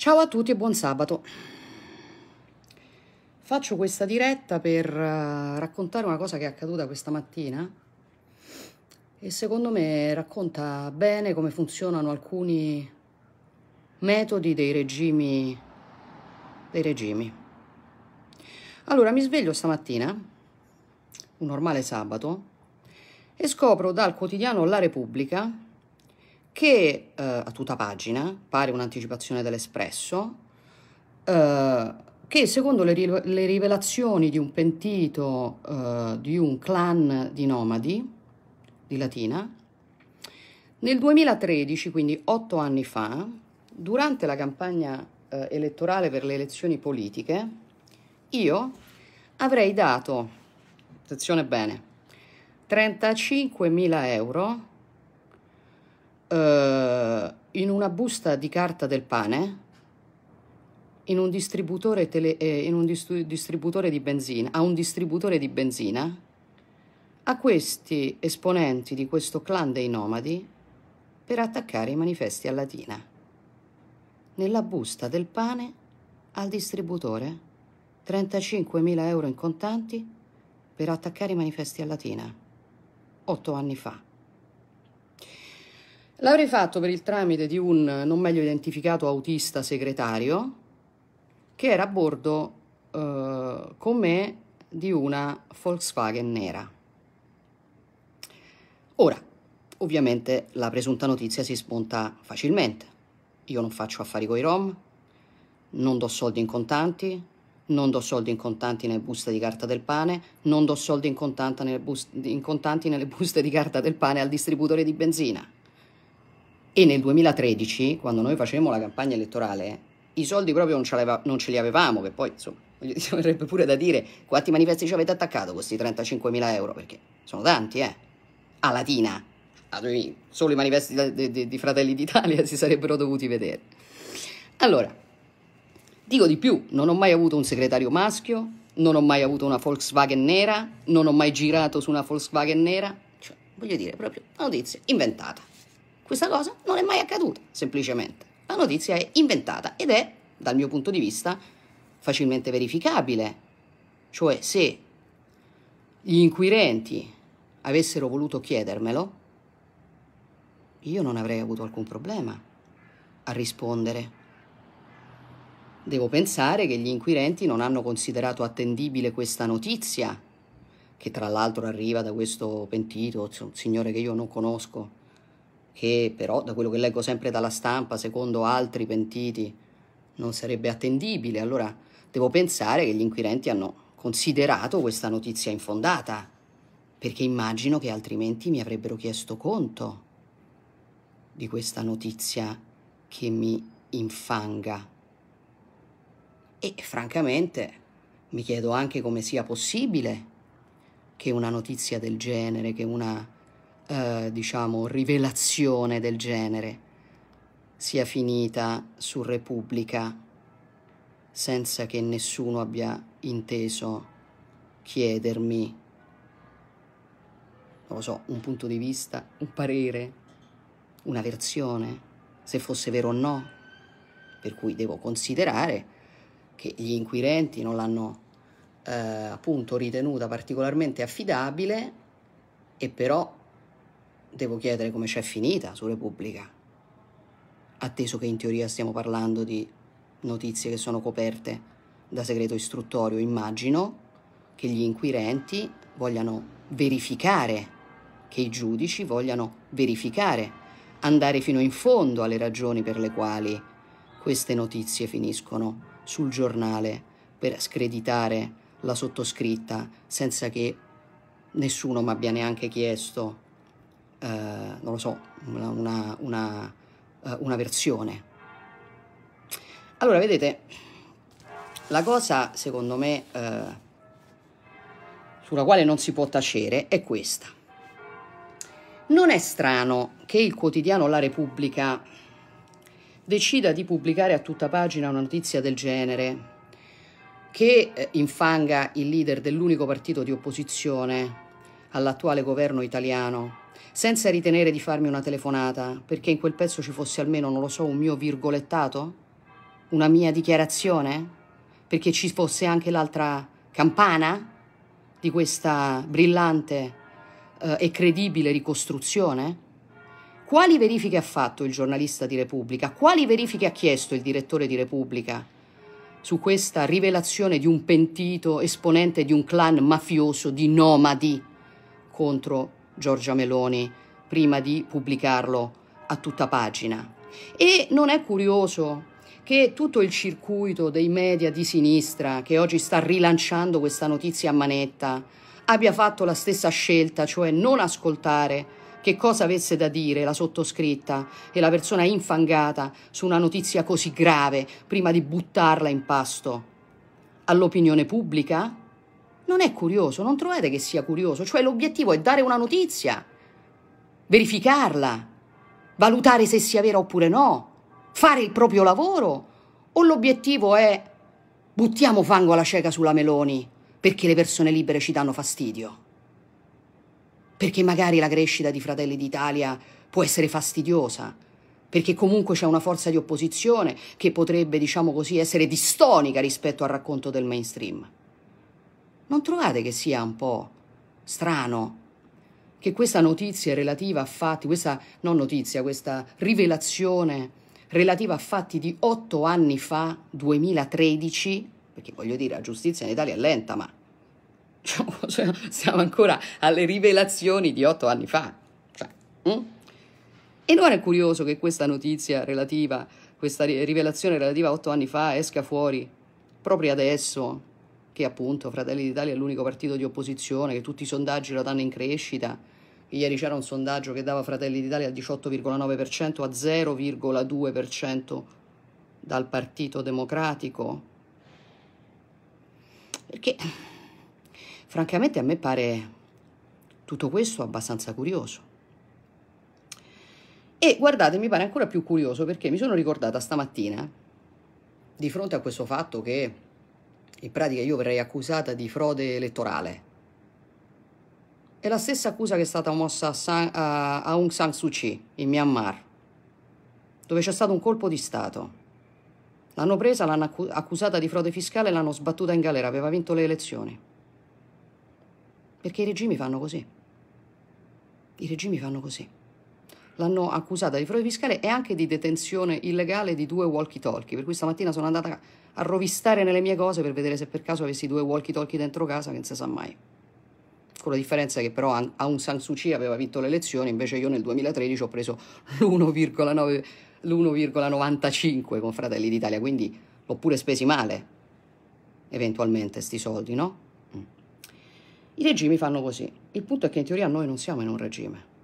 Ciao a tutti e buon sabato. Faccio questa diretta per eh, raccontare una cosa che è accaduta questa mattina e secondo me racconta bene come funzionano alcuni metodi dei regimi. Dei regimi. Allora mi sveglio stamattina, un normale sabato, e scopro dal quotidiano La Repubblica che eh, a tutta pagina, pare un'anticipazione dell'espresso, eh, che secondo le, le, rivelazioni di un pentito eh, di un clan di nomadi di Latina, nel 2013, quindi otto anni fa, durante la campagna eh, elettorale per le elezioni politiche, io avrei dato, attenzione bene, 35.000 euro eh, in una busta di carta del pane, in un distributore, tele, eh, in un distributore di benzina, a un distributore di benzina, a questi esponenti di questo clan dei nomadi per attaccare i manifesti a Latina. Nella busta del pane al distributore 35.000 euro in contanti per attaccare i manifesti a Latina, otto anni fa. L'avrei fatto per il tramite di un non meglio identificato autista segretario che era a bordo eh, con me di una Volkswagen nera. Ora, ovviamente la presunta notizia si smonta facilmente. Io non faccio affari con i rom, non do soldi in contanti, non do soldi in contanti nelle buste di carta del pane, non do soldi in, nelle in contanti nelle buste di carta del pane al distributore di benzina. E nel 2013, quando noi facevamo la campagna elettorale, i soldi proprio non ce, non ce li avevamo, che poi insomma, ci verrebbe pure da dire quanti manifesti ci avete attaccato questi 35.000 euro, perché sono tanti, eh? A Latina, solo i manifesti di, di Fratelli d'Italia si sarebbero dovuti vedere. Allora, dico di più, non ho mai avuto un segretario maschio, non ho mai avuto una Volkswagen nera, non ho mai girato su una Volkswagen nera, cioè, voglio dire, proprio una notizia inventata. Questa cosa non è mai accaduta, semplicemente. La notizia è inventata ed è, dal mio punto di vista, facilmente verificabile. Cioè, se gli inquirenti avessero voluto chiedermelo, io non avrei avuto alcun problema a rispondere. Devo pensare che gli inquirenti non hanno considerato attendibile questa notizia, che tra l'altro arriva da questo pentito, un signore che io non conosco, che però da quello che leggo sempre dalla stampa, secondo altri pentiti, non sarebbe attendibile. Allora devo pensare che gli inquirenti hanno considerato questa notizia infondata, perché immagino che altrimenti mi avrebbero chiesto conto di questa notizia che mi infanga. E francamente mi chiedo anche come sia possibile che una notizia del genere, che una eh, diciamo, rivelazione del genere sia finita su Repubblica senza che nessuno abbia inteso chiedermi, non lo so, un punto di vista, un parere, una versione, se fosse vero o no, per cui devo considerare che gli inquirenti non l'hanno eh, appunto ritenuta particolarmente affidabile e però devo chiedere come c'è finita su Repubblica, atteso che in teoria stiamo parlando di notizie che sono coperte da segreto istruttorio, immagino che gli inquirenti vogliano verificare, che i giudici vogliano verificare, andare fino in fondo alle ragioni per le quali queste notizie finiscono sul giornale per screditare la sottoscritta senza che nessuno mi abbia neanche chiesto eh, non lo so, una, una, eh, una versione. Allora, vedete, la cosa secondo me eh, sulla quale non si può tacere è questa. Non è strano che il quotidiano La Repubblica decida di pubblicare a tutta pagina una notizia del genere che eh, infanga il leader dell'unico partito di opposizione all'attuale governo italiano senza ritenere di farmi una telefonata, perché in quel pezzo ci fosse almeno, non lo so, un mio virgolettato? Una mia dichiarazione? Perché ci fosse anche l'altra campana di questa brillante eh, e credibile ricostruzione? Quali verifiche ha fatto il giornalista di Repubblica? Quali verifiche ha chiesto il direttore di Repubblica su questa rivelazione di un pentito esponente di un clan mafioso di nomadi contro Giorgia Meloni prima di pubblicarlo a tutta pagina. E non è curioso che tutto il circuito dei media di sinistra che oggi sta rilanciando questa notizia a manetta abbia fatto la stessa scelta, cioè non ascoltare che cosa avesse da dire la sottoscritta e la persona infangata su una notizia così grave prima di buttarla in pasto all'opinione pubblica? Non è curioso, non trovate che sia curioso, cioè l'obiettivo è dare una notizia, verificarla, valutare se sia vera oppure no, fare il proprio lavoro, o l'obiettivo è buttiamo fango alla cieca sulla Meloni perché le persone libere ci danno fastidio? Perché magari la crescita di Fratelli d'Italia può essere fastidiosa, perché comunque c'è una forza di opposizione che potrebbe, diciamo così, essere distonica rispetto al racconto del mainstream. Non trovate che sia un po' strano che questa notizia relativa a fatti, questa non notizia, questa rivelazione relativa a fatti di otto anni fa, 2013, perché voglio dire la giustizia in Italia è lenta, ma cioè, siamo ancora alle rivelazioni di otto anni fa. Cioè, hm? E non è curioso che questa notizia relativa, questa rivelazione relativa a otto anni fa esca fuori proprio adesso, che appunto Fratelli d'Italia è l'unico partito di opposizione, che tutti i sondaggi lo danno in crescita. Ieri c'era un sondaggio che dava Fratelli d'Italia al 18,9% a 0,2% dal Partito Democratico. Perché francamente a me pare tutto questo abbastanza curioso. E guardate, mi pare ancora più curioso perché mi sono ricordata stamattina, di fronte a questo fatto che in pratica io verrei accusata di frode elettorale. È la stessa accusa che è stata mossa a, San, a Aung San Suu Kyi in Myanmar, dove c'è stato un colpo di Stato. L'hanno presa, l'hanno accusata di frode fiscale e l'hanno sbattuta in galera, aveva vinto le elezioni. Perché i regimi fanno così. I regimi fanno così l'hanno accusata di frode fiscale e anche di detenzione illegale di due walkie-talkie. Per cui stamattina sono andata a rovistare nelle mie cose per vedere se per caso avessi due walkie-talkie dentro casa, che non si sa mai. Con la differenza che però Aung San Suu Kyi aveva vinto le elezioni, invece io nel 2013 ho preso l'1,95 con Fratelli d'Italia, quindi l'ho pure spesi male, eventualmente, sti soldi, no? Mm. I regimi fanno così. Il punto è che in teoria noi non siamo in un regime.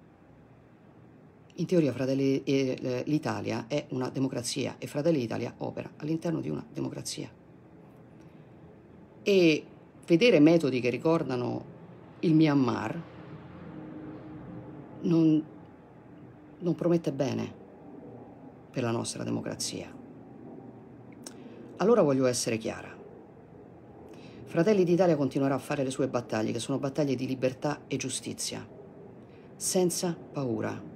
In teoria Fratelli eh, eh, l'Italia è una democrazia e Fratelli d'Italia opera all'interno di una democrazia. E vedere metodi che ricordano il Myanmar non, non promette bene per la nostra democrazia. Allora voglio essere chiara. Fratelli d'Italia continuerà a fare le sue battaglie, che sono battaglie di libertà e giustizia, senza paura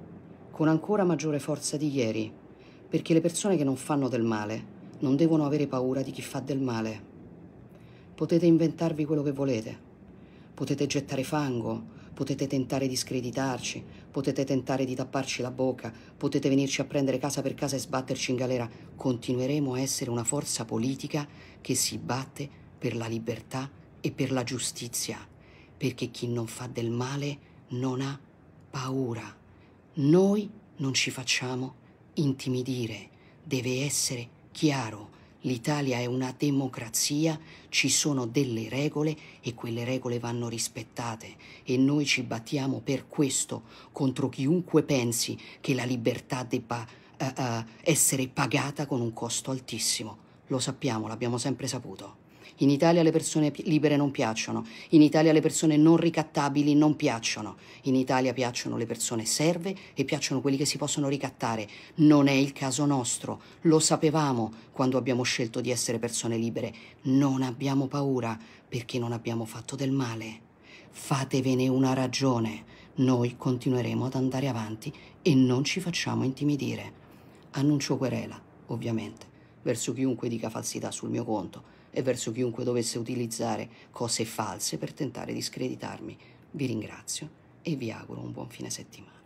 con ancora maggiore forza di ieri, perché le persone che non fanno del male non devono avere paura di chi fa del male. Potete inventarvi quello che volete, potete gettare fango, potete tentare di screditarci, potete tentare di tapparci la bocca, potete venirci a prendere casa per casa e sbatterci in galera. Continueremo a essere una forza politica che si batte per la libertà e per la giustizia, perché chi non fa del male non ha paura. Noi non ci facciamo intimidire, deve essere chiaro. L'Italia è una democrazia, ci sono delle regole e quelle regole vanno rispettate e noi ci battiamo per questo contro chiunque pensi che la libertà debba uh, uh, essere pagata con un costo altissimo. Lo sappiamo, l'abbiamo sempre saputo. In Italia le persone libere non piacciono, in Italia le persone non ricattabili non piacciono, in Italia piacciono le persone serve e piacciono quelli che si possono ricattare. Non è il caso nostro, lo sapevamo quando abbiamo scelto di essere persone libere. Non abbiamo paura perché non abbiamo fatto del male. Fatevene una ragione. Noi continueremo ad andare avanti e non ci facciamo intimidire. Annuncio querela, ovviamente, verso chiunque dica falsità sul mio conto e verso chiunque dovesse utilizzare cose false per tentare di screditarmi. Vi ringrazio e vi auguro un buon fine settimana.